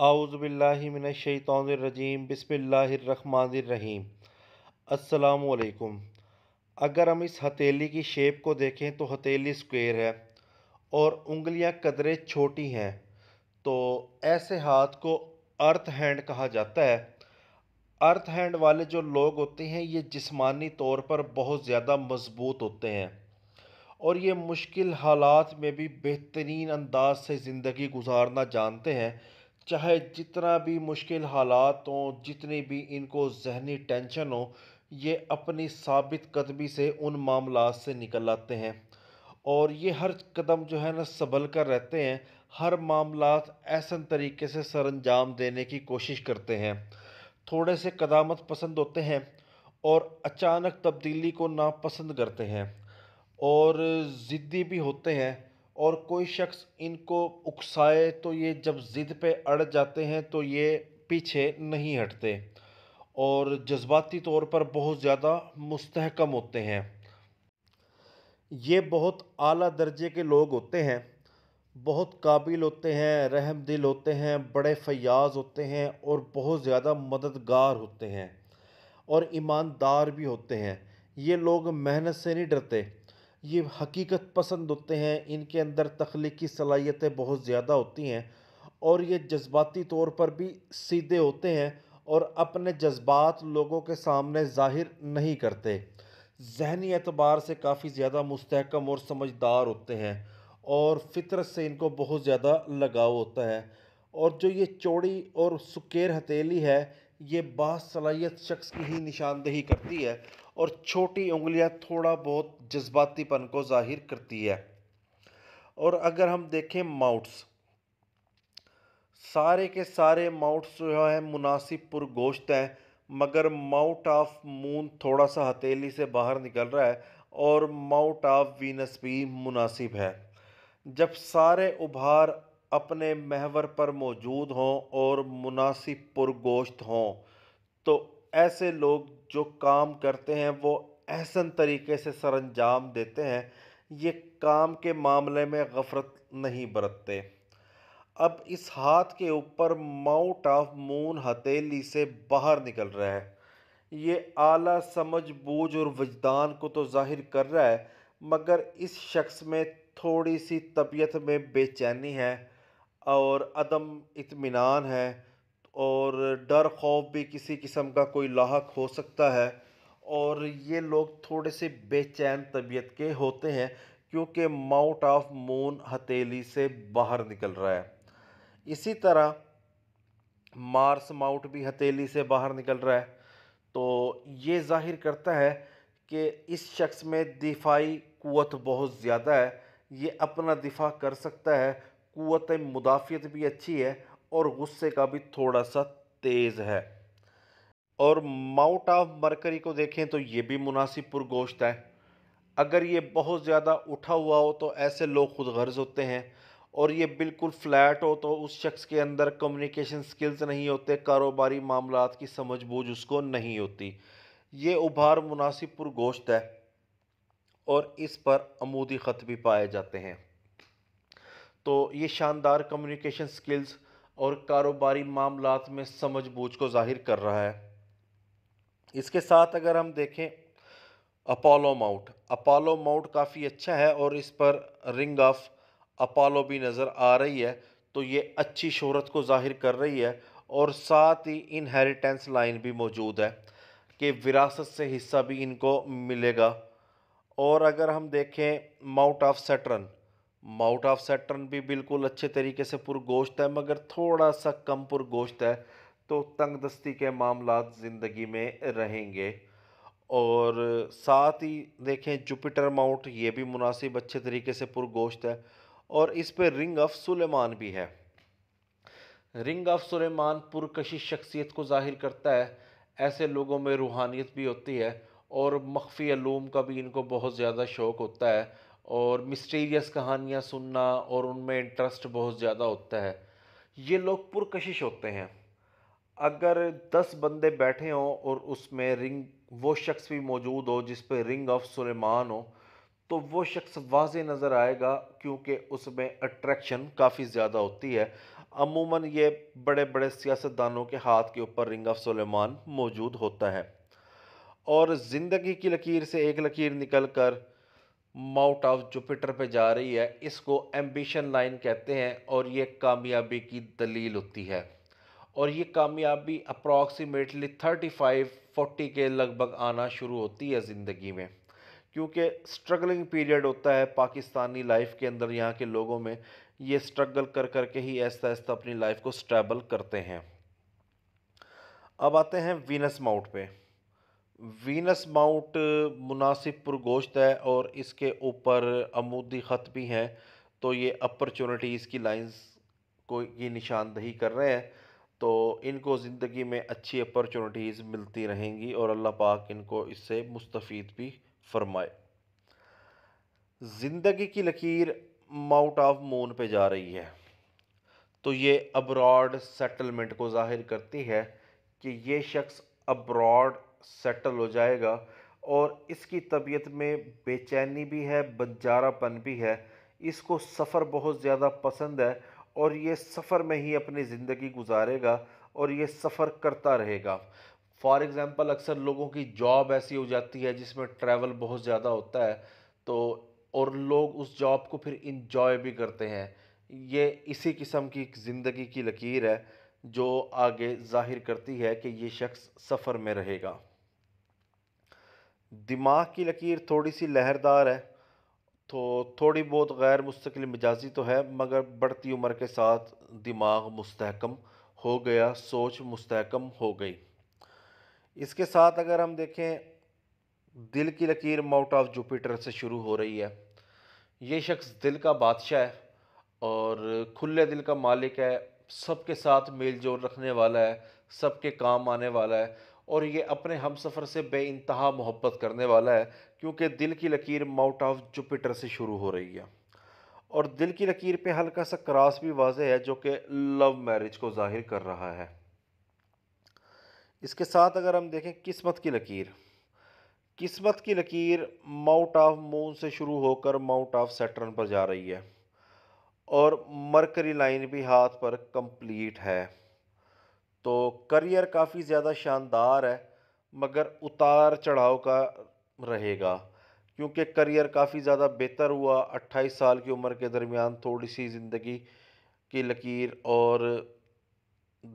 आउज़बिल्लिमिनशैतरजीम बिसमीम असलकुम अगर हम इस हथेली की शेप को देखें तो हथेली स्क्वेयर है और उंगलियां कदरे छोटी हैं तो ऐसे हाथ को अर्थ हैंड कहा जाता है अर्थ हैंड वाले जो लोग होते हैं ये जिस्मानी तौर पर बहुत ज़्यादा मज़बूत होते हैं और ये मुश्किल हालात में भी बेहतरीन अंदाज से ज़िंदगी गुजारना जानते हैं चाहे जितना भी मुश्किल हालात हों जितनी भी इनको जहनी टेंशन हो ये अपनी साबित कदमी से उन मामला से निकल आते हैं और ये हर कदम जो है ना संभल कर रहते हैं हर मामला ऐसा तरीके से सर अंजाम देने की कोशिश करते हैं थोड़े से कदामत पसंद होते हैं और अचानक तब्दीली को नापसंद करते हैं और ज़िद्दी भी होते हैं और कोई शख्स इनको उकसाए तो ये जब ज़िद पे अड़ जाते हैं तो ये पीछे नहीं हटते और जज्बाती तौर पर बहुत ज़्यादा मुस्तकम होते हैं ये बहुत आला दर्जे के लोग होते हैं बहुत काबिल होते हैं रहम दिल होते हैं बड़े फयाज होते हैं और बहुत ज़्यादा मददगार होते हैं और ईमानदार भी होते हैं ये लोग मेहनत से नहीं डरते ये हकीकत पसंद होते हैं इनके अंदर तख्लीकी सलाहियतें बहुत ज़्यादा होती हैं और ये जज्बाती तौर पर भी सीधे होते हैं और अपने जज्बात लोगों के सामने ज़ाहिर नहीं करते जहनी एतबार से काफ़ी ज़्यादा मुस्तकम और समझदार होते हैं और फितरत से इनको बहुत ज़्यादा लगाव होता है और जो ये चौड़ी और सुकेर हथेली है ये बासलाहियत शख्स की ही निशानदेही करती है और छोटी उंगलियां थोड़ा बहुत जज्बातीपन को जाहिर करती है और अगर हम देखें माउट्स सारे के सारे माउट्स जो है मुनासिब पुरगोश्त हैं मगर माउट ऑफ मून थोड़ा सा हथेली से बाहर निकल रहा है और माउट ऑफ वीनस भी मुनासिब है जब सारे उभार अपने महवर पर मौजूद हों और मुनासिब पुरगोश्त हों तो ऐसे लोग जो काम करते हैं वो एहसन तरीके से सर अंजाम देते हैं ये काम के मामले में गफरत नहीं बरतते अब इस हाथ के ऊपर माउट ऑफ मून हथेली से बाहर निकल रहा है ये आला समझ बूझ और वजदान को तो जाहिर कर रहा है मगर इस शख्स में थोड़ी सी तबीयत में बेचैनी है और अदम इतमान है और डर खौफ भी किसी किस्म का कोई लाक हो सकता है और ये लोग थोड़े से बेचैन तबीयत के होते हैं क्योंकि माउंट ऑफ मून हथेली से बाहर निकल रहा है इसी तरह मार्स माउंट भी हथेली से बाहर निकल रहा है तो ये जाहिर करता है कि इस शख्स में दिफाई क़वत बहुत ज़्यादा है ये अपना दिफा कर सकता है क़वत मुदाफ़ियत भी अच्छी है और गुस्से का भी थोड़ा सा तेज़ है और माउट ऑफ मरकरी को देखें तो ये भी मुनासिब पुरगोश्त है अगर ये बहुत ज़्यादा उठा हुआ हो तो ऐसे लोग खुद गर्ज होते हैं और ये बिल्कुल फ्लैट हो तो उस शख्स के अंदर कम्युनिकेशन स्किल्स नहीं होते कारोबारी मामला की समझ बूझ उसको नहीं होती ये उभार मुनासिब पुरगोश्त है और इस पर अमूदी ख़त भी पाए जाते हैं तो ये शानदार कम्युनिकेशन स्किल्स और कारोबारी मामला में समझ बूझ को जाहिर कर रहा है इसके साथ अगर हम देखें अपोलो माउट अपोलो माउट काफ़ी अच्छा है और इस पर रिंग ऑफ अपोलो भी नज़र आ रही है तो ये अच्छी शहरत को जाहिर कर रही है और साथ ही इनहेरिटेंस लाइन भी मौजूद है कि विरासत से हिस्सा भी इनको मिलेगा और अगर हम देखें mount of Saturn mount of Saturn भी बिल्कुल अच्छे तरीके से पुरगोश्त है मगर थोड़ा सा कम पुरगोश्त है तो तंग दस्ती के मामला ज़िंदगी में रहेंगे और साथ ही देखें जुपिटर माउंट ये भी मुनासिब अच्छे तरीके से पुरगोश्त है और इस पर रिंग ऑफ सुलेमान भी है रिंग ऑफ सुलेमान पुरकशिश शख्सियत को जाहिर करता है ऐसे लोगों में रूहानियत भी होती है और मख्फी अलूम का भी इनको बहुत ज़्यादा शौक़ होता है और मिस्टीरियस कहानियाँ सुनना और उनमें इंटरेस्ट बहुत ज़्यादा होता है ये लोग पुरकशिश होते हैं अगर दस बंदे बैठे हों और उसमें रिंग वो शख्स भी मौजूद हो जिस पर रिंग ऑफ सुलेमान हो तो वो शख्स वाज नज़र आएगा क्योंकि उसमें अट्रैक्शन काफ़ी ज़्यादा होती है अमूमन ये बड़े बड़े सियासतदानों के हाथ के ऊपर रिंग ऑफ सुलेमान मौजूद होता है और ज़िंदगी की लकीर से एक लकीर निकल कर माउट ऑफ जुपिटर पे जा रही है इसको एम्बिशन लाइन कहते हैं और ये कामयाबी की दलील होती है और ये कामयाबी अप्रॉक्सीमेटली 35 40 के लगभग आना शुरू होती है ज़िंदगी में क्योंकि स्ट्रगलिंग पीरियड होता है पाकिस्तानी लाइफ के अंदर यहाँ के लोगों में ये स्ट्रगल कर कर के ही ऐसा ऐसा अपनी लाइफ को स्टेबल करते हैं अब आते हैं वीनस माउट पे वीनस माउंट मुनासिब पुरगोश्त है और इसके ऊपर अमूदी ख़त भी हैं तो ये अपॉर्चुनिटीज़ की लाइंस को ये निशानदही कर रहे हैं तो इनको ज़िंदगी में अच्छी अपॉर्चुनिटीज़ मिलती रहेंगी और अल्लाह पाक इनको इससे मुस्तफ़ भी फरमाए ज़िंदगी की लकीर माउंट ऑफ मून पे जा रही है तो ये अब्रॉड सेटलमेंट को जाहिर करती है कि ये शख्स अब्रॉड सेटल हो जाएगा और इसकी तबीयत में बेचैनी भी है बंजारापन भी है इसको सफ़र बहुत ज़्यादा पसंद है और ये सफ़र में ही अपनी ज़िंदगी गुजारेगा और ये सफ़र करता रहेगा फॉर एग्ज़ाम्पल अक्सर लोगों की जॉब ऐसी हो जाती है जिसमें ट्रैवल बहुत ज़्यादा होता है तो और लोग उस जॉब को फिर इंजॉय भी करते हैं ये इसी किस्म की ज़िंदगी की लकीर है जो आगे जाहिर करती है कि ये शख्स सफ़र में रहेगा दिमाग की लकीर थोड़ी सी लहरदार है तो थोड़ी बहुत गैर मुस्तकिल मिजाजी तो है मगर बढ़ती उम्र के साथ दिमाग मुस्तकम हो गया सोच मुस्तकम हो गई इसके साथ अगर हम देखें दिल की लकीर माउट ऑफ जुपिटर से शुरू हो रही है ये शख्स दिल का बादशाह है और खुले दिल का मालिक है सबके साथ मेल जोल रखने वाला है सबके काम आने वाला है और ये अपने हम सफ़र से बे मोहब्बत करने वाला है क्योंकि दिल की लकीर माउट ऑफ जुपिटर से शुरू हो रही है और दिल की लकीर पे हल्का सा क्रास भी वाज़ है जो कि लव मैरिज को जाहिर कर रहा है इसके साथ अगर हम देखें किस्मत की लकीर किस्मत की लकीर माउट ऑफ मून से शुरू होकर माउट ऑफ सेटर्न पर जा रही है और मरकरी लाइन भी हाथ पर कंप्लीट है तो करियर काफ़ी ज़्यादा शानदार है मगर उतार चढ़ाव का रहेगा क्योंकि करियर काफ़ी ज़्यादा बेहतर हुआ अट्ठाईस साल की उम्र के दरमियान थोड़ी सी ज़िंदगी की लकीर और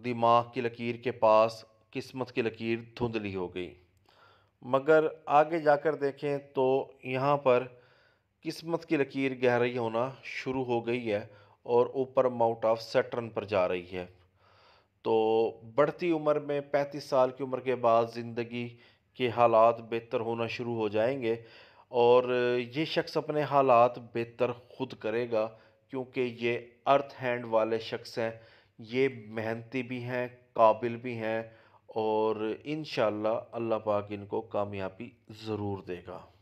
दिमाग की लकीर के पास किस्मत की लकीर धुंधली हो गई मगर आगे जाकर देखें तो यहाँ पर किस्मत की लकीर गहरी होना शुरू हो गई है और ऊपर माउंट ऑफ सेटर्न पर जा रही है तो बढ़ती उम्र में पैंतीस साल की उम्र के बाद ज़िंदगी के हालात बेहतर होना शुरू हो जाएंगे और ये शख्स अपने हालात बेहतर खुद करेगा क्योंकि ये अर्थ हैंड वाले शख्स हैं ये मेहनती भी हैं काबिल भी हैं और इन अल्लाह पाक इनको कामयाबी ज़रूर देगा